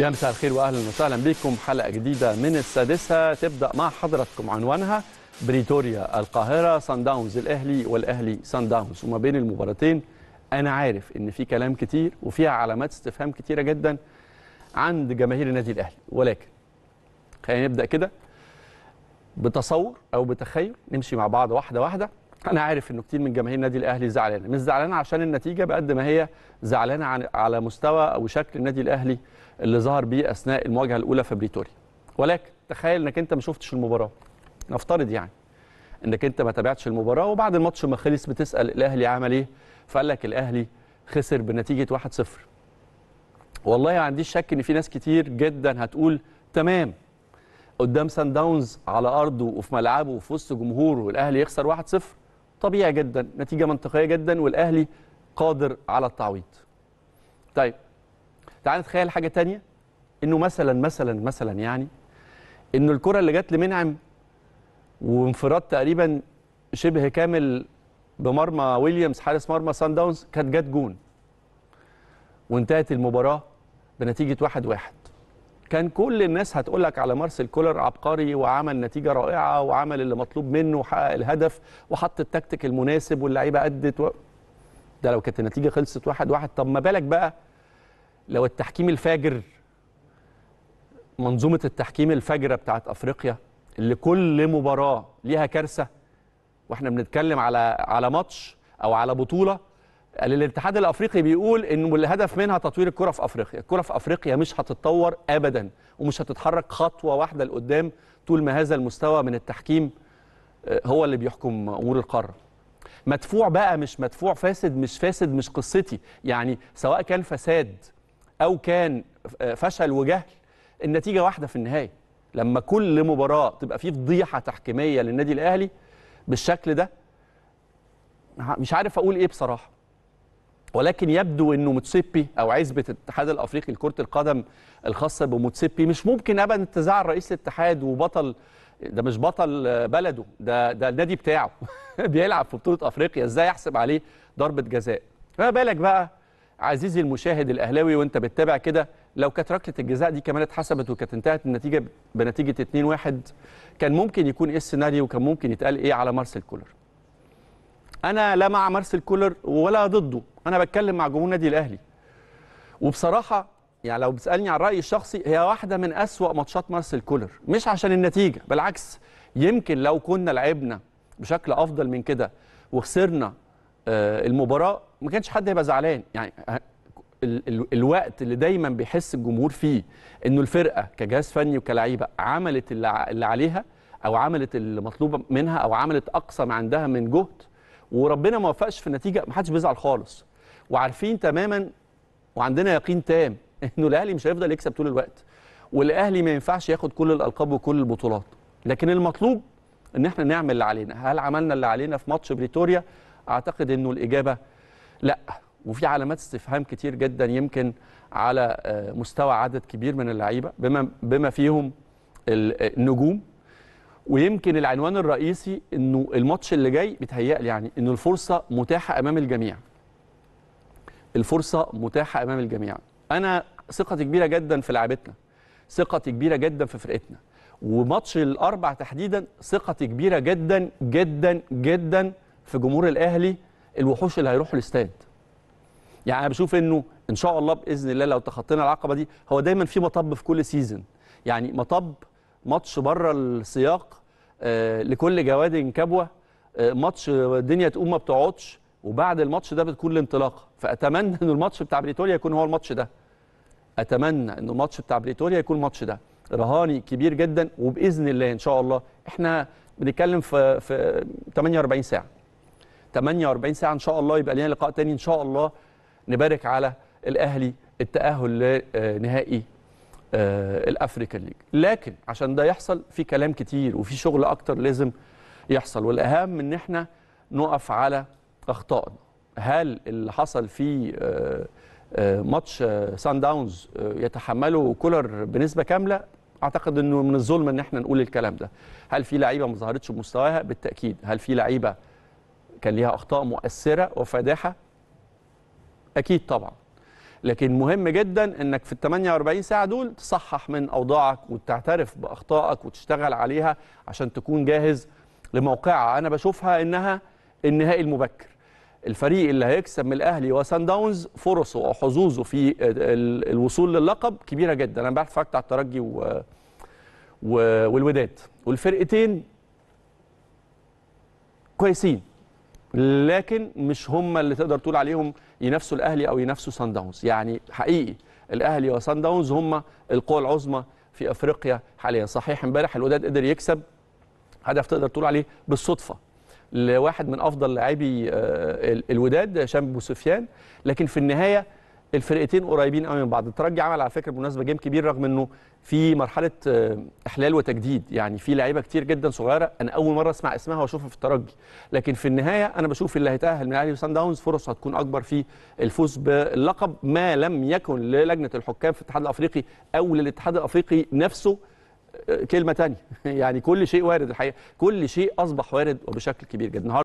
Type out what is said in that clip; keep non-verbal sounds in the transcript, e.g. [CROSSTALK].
يا مساء الخير واهلا وسهلا بكم حلقه جديده من السادسه تبدا مع حضراتكم عنوانها بريتوريا القاهره سان داونز الاهلي والاهلي سان داونز وما بين المباراتين انا عارف ان في كلام كتير وفيها علامات استفهام كتيره جدا عند جماهير النادي الاهلي ولكن خلينا نبدا كده بتصور او بتخيل نمشي مع بعض واحده واحده انا عارف انه كتير من جماهير النادي الاهلي زعلانه مش زعلانه عشان النتيجه بقد ما هي زعلانه عن على مستوى او شكل النادي الاهلي اللي ظهر بيه اثناء المواجهه الاولى في بريتوريا ولكن تخيل انك انت ما شفتش المباراه نفترض يعني انك انت ما تابعتش المباراه وبعد الماتش ما خلص بتسال الاهلي عمل ايه فقال لك الاهلي خسر بنتيجه 1-0 والله ما عنديش شك ان في ناس كتير جدا هتقول تمام قدام سان داونز على ارضه وفي ملعبه وفي وسط جمهوره الاهلي يخسر 1-0 طبيعي جدا نتيجه منطقيه جدا والاهلي قادر على التعويض طيب تعال نتخيل حاجه تانية انه مثلا مثلا مثلا يعني انه الكره اللي جت لمنعم وانفراد تقريبا شبه كامل بمرمى ويليامز حارس مرمى سان داونز كانت جت جون وانتهت المباراه بنتيجه 1-1 كان كل الناس هتقول لك على مارسيل كولر عبقري وعمل نتيجه رائعه وعمل اللي مطلوب منه وحقق الهدف وحط التكتيك المناسب واللعيبه ادت و... ده لو كانت النتيجه خلصت واحد واحد طب ما بالك بقى لو التحكيم الفاجر منظومه التحكيم الفاجره بتاعت افريقيا اللي كل مباراه ليها كارثه واحنا بنتكلم على على ماتش او على بطوله الاتحاد الافريقي بيقول ان الهدف منها تطوير الكره في افريقيا الكره في افريقيا مش هتتطور ابدا ومش هتتحرك خطوه واحده لقدام طول ما هذا المستوى من التحكيم آه، هو اللي بيحكم امور القاره مدفوع بقى مش مدفوع فاسد مش فاسد مش قصتي يعني سواء كان فساد او كان آه، فشل وجهل النتيجه واحده في النهايه لما كل مباراه تبقى فيه فضيحه تحكيميه للنادي الاهلي بالشكل ده مش عارف اقول ايه بصراحه ولكن يبدو انه موتسيبي او عزبه الاتحاد الافريقي لكره القدم الخاصه بموتسيبي مش ممكن ابدا تزعل رئيس الاتحاد وبطل ده مش بطل بلده ده ده النادي بتاعه [LAUGHS] بيلعب في بطوله افريقيا ازاي يحسب عليه ضربه جزاء فما بالك بقى عزيزي المشاهد الاهلاوي وانت بتتابع كده لو كانت ركله الجزاء دي كمان اتحسبت وكانت انتهت النتيجه بنتيجه 2-1 كان ممكن يكون ايه السيناريو وكان ممكن يتقال ايه على مارسيل كولر انا لا مع مارسيل كولر ولا ضده انا بتكلم مع جمهور النادي الاهلي وبصراحه يعني لو بتسالني عن رايي الشخصي هي واحده من اسوا ماتشات مارسيل كولر مش عشان النتيجه بالعكس يمكن لو كنا لعبنا بشكل افضل من كده وخسرنا آه، المباراه ما كانش حد هيبقى زعلان يعني آه، الوقت اللي دايما بيحس الجمهور فيه انه الفرقه كجهاز فني وكلعيبه عملت اللي عليها او عملت المطلوب منها او عملت اقصى ما عندها من جهد وربنا ما وفقش في النتيجه ما حدش بيزعل خالص وعارفين تماما وعندنا يقين تام [LAUGHS] انه الاهلي مش هيفضل يكسب طول الوقت والاهلي ما ينفعش ياخد كل الالقاب وكل البطولات لكن المطلوب ان احنا نعمل اللي علينا هل عملنا اللي علينا في ماتش بريتوريا اعتقد انه الاجابه لا وفي علامات استفهام كتير جدا يمكن على آه، مستوى عدد كبير من اللعيبه بما بما فيهم آه، النجوم ويمكن العنوان الرئيسي انه الماتش اللي جاي بيتهيألي يعني انه الفرصه متاحه امام الجميع الفرصه متاحه امام الجميع انا ثقتي كبيره جدا في لعبتنا ثقتي كبيره جدا في فرقتنا وماتش الاربع تحديدا ثقتي كبيره جدا جدا جدا في جمهور الاهلي الوحوش اللي هيروحوا الاستاد يعني انا بشوف انه ان شاء الله باذن الله لو تخطينا العقبه دي هو دايما في مطب في كل سيزون يعني مطب ماتش بره السياق آه لكل جواد كبوه آه ماتش الدنيا تقوم ما بتقعدش وبعد الماتش ده بتكون الانطلاقه فاتمنى ان الماتش بتاع بريتوريا يكون هو الماتش ده اتمنى ان الماتش بتاع بريتوريا يكون الماتش ده رهاني كبير جدا وباذن الله ان شاء الله احنا بنتكلم في في 48 ساعه 48 ساعه ان شاء الله يبقى لنا لقاء تاني ان شاء الله نبارك على الاهلي التاهل لنهائي آه، الافريكان ليج لكن عشان ده يحصل في كلام كتير وفي شغل اكتر لازم يحصل والاهم ان احنا نقف على اخطاء هل اللي حصل في آه، آه، ماتش سان داونز يتحمله كولر بنسبه كامله اعتقد انه من الظلم ان احنا نقول الكلام ده هل في لعيبه ما ظهرتش بمستواها بالتاكيد هل في لعيبه كان ليها اخطاء مؤثره وفادحه اكيد طبعا لكن مهم جدا انك في ال 48 ساعه دول تصحح من اوضاعك وتعترف باخطائك وتشتغل عليها عشان تكون جاهز لموقعها انا بشوفها انها النهائي المبكر الفريق اللي هيكسب من الاهلي وسان داونز فرصه وحظوظه في الوصول للقب كبيره جدا انا امبارح اتفرجت على الترجي و... و... والوداد والفرقتين كويسين لكن مش هم اللي تقدر تقول عليهم ينافسوا الاهلي او ينافسوا سان داونز يعني حقيقي الاهلي وسان داونز هم القوى العظمى في افريقيا حاليا صحيح امبارح الوداد قدر يكسب هدف تقدر تقول عليه بالصدفه لواحد من افضل لاعبي آه، الوداد هشام بو سفيان لكن في النهايه الفرقتين قريبين قوي من بعض الترجي عمل على فكره بالمناسبه جيم كبير رغم انه في مرحله آه، احلال وتجديد يعني في لعيبه كتير جدا صغيره انا اول مره اسمع اسمها واشوفها في الترجي لكن في النهايه انا بشوف اللي هيتاهل من الاهلي وسان داونز فرص هتكون اكبر في الفوز باللقب ما لم يكن للجنه الحكام في الاتحاد الافريقي او للاتحاد الافريقي نفسه كلمه ثانيه [LAUGHS] يعني كل شيء وارد الحقيقه كل شيء اصبح وارد وبشكل كبير جدا